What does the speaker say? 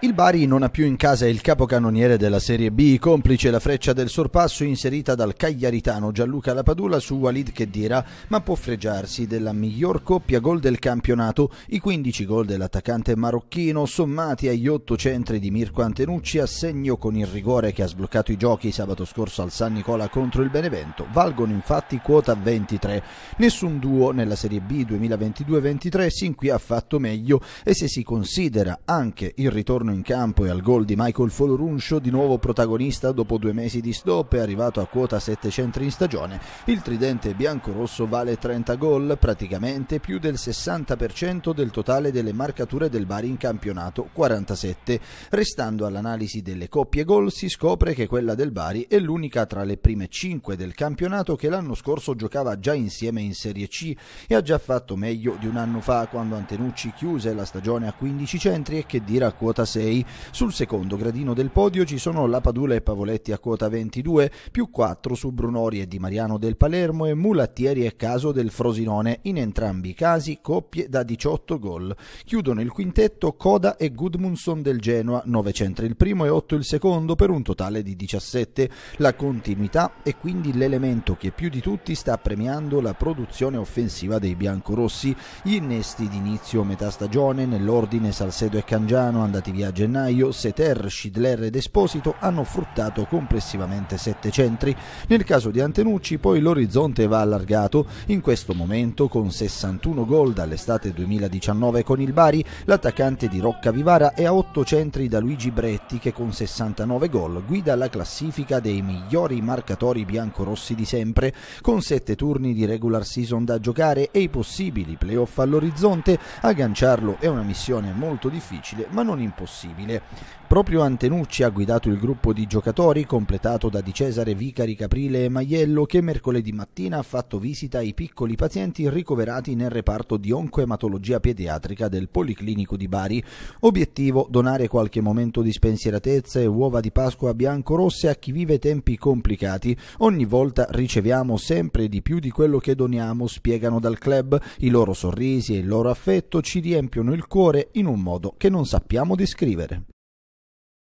Il Bari non ha più in casa il capocannoniere della Serie B, complice la freccia del sorpasso inserita dal cagliaritano Gianluca Lapadula su Walid Kedira, ma può fregiarsi della miglior coppia gol del campionato, i 15 gol dell'attaccante marocchino sommati agli 8 centri di Mirko Antenucci a segno con il rigore che ha sbloccato i giochi sabato scorso al San Nicola contro il Benevento, valgono infatti quota 23. Nessun duo nella Serie B 2022-23 sin qui ha fatto meglio e se si considera anche il ritorno ritorno in campo e al gol di Michael Foloruncio, di nuovo protagonista dopo due mesi di stop e arrivato a quota 7 centri in stagione, il tridente biancorosso vale 30 gol, praticamente più del 60% del totale delle marcature del Bari in campionato, 47. Restando all'analisi delle coppie gol si scopre che quella del Bari è l'unica tra le prime 5 del campionato che l'anno scorso giocava già insieme in Serie C e ha già fatto meglio di un anno fa quando Antenucci chiuse la stagione a 15 centri e che dira a quota 7. 26. Sul secondo gradino del podio ci sono la Padula e Pavoletti a quota 22, più 4 su Brunori e Di Mariano del Palermo e Mulattieri e Caso del Frosinone, in entrambi i casi coppie da 18 gol. Chiudono il quintetto Coda e Gudmundsson del Genoa, 9 centri il primo e 8 il secondo per un totale di 17. La continuità è quindi l'elemento che più di tutti sta premiando la produzione offensiva dei biancorossi. Gli innesti d'inizio metà stagione nell'ordine Salcedo e Cangiano andati via a gennaio Seter, Schidler ed Esposito hanno fruttato complessivamente 7 centri. Nel caso di Antenucci poi l'orizzonte va allargato, in questo momento con 61 gol dall'estate 2019 con il Bari, l'attaccante di Rocca Vivara è a 8 centri da Luigi Bretti che con 69 gol guida la classifica dei migliori marcatori biancorossi di sempre, con 7 turni di regular season da giocare e i possibili playoff all'orizzonte, agganciarlo è una missione molto difficile ma non impossibile possibile. Proprio Antenucci ha guidato il gruppo di giocatori completato da Di Cesare, Vicari, Caprile e Maiello che mercoledì mattina ha fatto visita ai piccoli pazienti ricoverati nel reparto di oncoematologia pediatrica del Policlinico di Bari. Obiettivo donare qualche momento di spensieratezza e uova di Pasqua bianco-rosse a chi vive tempi complicati. Ogni volta riceviamo sempre di più di quello che doniamo, spiegano dal club. I loro sorrisi e il loro affetto ci riempiono il cuore in un modo che non sappiamo descrivere. escriber